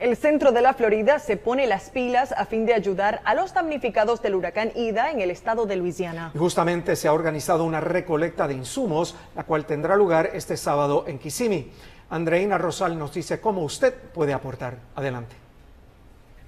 El centro de la Florida se pone las pilas a fin de ayudar a los damnificados del huracán Ida en el estado de Luisiana. Justamente se ha organizado una recolecta de insumos, la cual tendrá lugar este sábado en Kissimmee. Andreina Rosal nos dice cómo usted puede aportar. Adelante.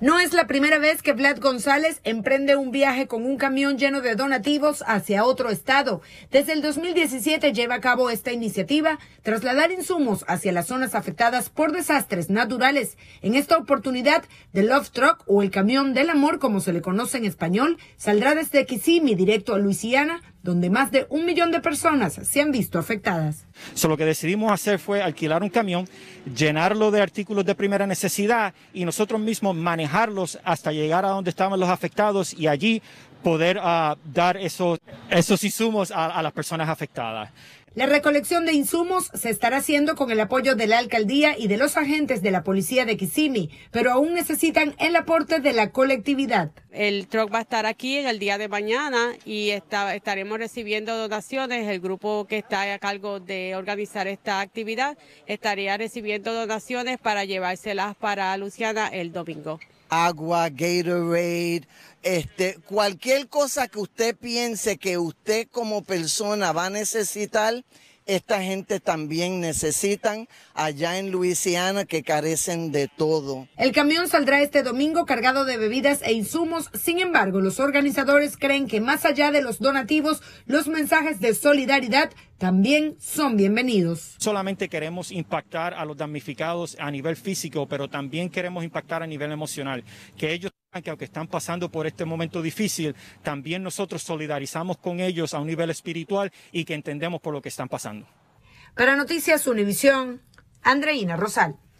No es la primera vez que Vlad González emprende un viaje con un camión lleno de donativos hacia otro estado. Desde el 2017 lleva a cabo esta iniciativa, trasladar insumos hacia las zonas afectadas por desastres naturales. En esta oportunidad, The Love Truck o el camión del amor, como se le conoce en español, saldrá desde Kissimmee directo a Luisiana donde más de un millón de personas se han visto afectadas. So, lo que decidimos hacer fue alquilar un camión, llenarlo de artículos de primera necesidad y nosotros mismos manejarlos hasta llegar a donde estaban los afectados y allí poder ah, dar esos, esos insumos a las personas afectadas. La recolección de insumos se estará haciendo con el apoyo de la alcaldía y de los agentes de la policía de Kissimmee, pero aún necesitan el aporte de la colectividad. El truck va a estar aquí en el día de mañana y estaremos recibiendo donaciones. El grupo que está a cargo de organizar esta actividad estaría recibiendo donaciones para llevárselas para Luciana el domingo agua, Gatorade, este, cualquier cosa que usted piense que usted como persona va a necesitar, esta gente también necesitan allá en Luisiana que carecen de todo. El camión saldrá este domingo cargado de bebidas e insumos, sin embargo los organizadores creen que más allá de los donativos, los mensajes de solidaridad también son bienvenidos. Solamente queremos impactar a los damnificados a nivel físico, pero también queremos impactar a nivel emocional, que ellos que aunque están pasando por este momento difícil, también nosotros solidarizamos con ellos a un nivel espiritual y que entendemos por lo que están pasando. Para Noticias Univisión, Andreina Rosal.